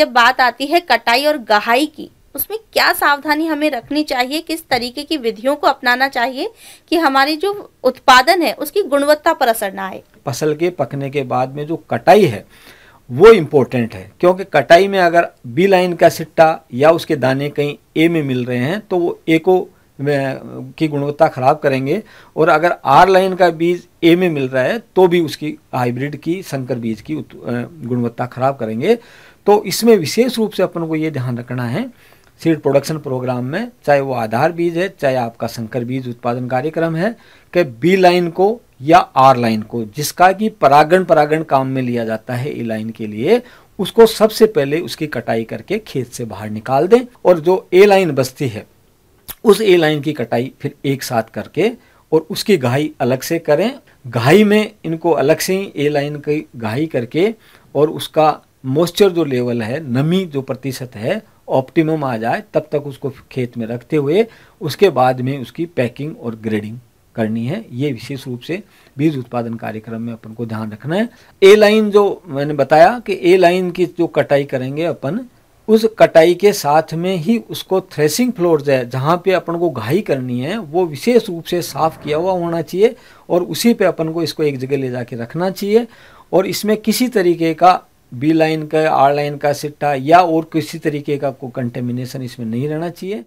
जब बात आती है कटाई और गहाई की उसमें क्या सावधानी हमें रखनी चाहिए किस तरीके की विधियों को अपनाना चाहिए कि हमारी जो उत्पादन है उसकी गुणवत्ता पर असर ना आए फसल के पकने के बाद में जो कटाई है वो इम्पोर्टेंट है क्योंकि कटाई में अगर बी लाइन का सिट्टा या उसके दाने कहीं ए में मिल रहे हैं तो वो ए को की गुणवत्ता खराब करेंगे और अगर आर लाइन का बीज ए में मिल रहा है तो भी उसकी हाइब्रिड की संकर बीज की गुणवत्ता खराब करेंगे तो इसमें विशेष रूप से अपन को ये ध्यान रखना है सीड प्रोडक्शन प्रोग्राम में चाहे वो आधार बीज है चाहे आपका संकर बीज उत्पादन कार्यक्रम है कि बी लाइन को या आर लाइन को जिसका कि परागण परागण काम में लिया जाता है ई लाइन के लिए उसको सबसे पहले उसकी कटाई करके खेत से बाहर निकाल दें और जो ए लाइन बस्ती है उस ए लाइन की कटाई फिर एक साथ करके और उसकी घाई अलग से करें घाई में इनको अलग से ही ए लाइन की घाई करके और उसका मॉइस्चर जो लेवल है नमी जो प्रतिशत है ऑप्टिमम आ जाए तब तक उसको खेत में रखते हुए उसके बाद में उसकी पैकिंग और ग्रेडिंग करनी है ये विशेष रूप से बीज उत्पादन कार्यक्रम में अपन को ध्यान रखना है ए लाइन जो मैंने बताया कि ए लाइन की जो कटाई करेंगे अपन उस कटाई के साथ में ही उसको थ्रेसिंग फ्लोर है जहाँ पे अपन को घाई करनी है वो विशेष रूप से साफ किया हुआ होना चाहिए और उसी पे अपन को इसको एक जगह ले जाके रखना चाहिए और इसमें किसी तरीके का बी लाइन का आर लाइन का सिट्टा या और किसी तरीके का कोई कंटेमिनेशन इसमें नहीं रहना चाहिए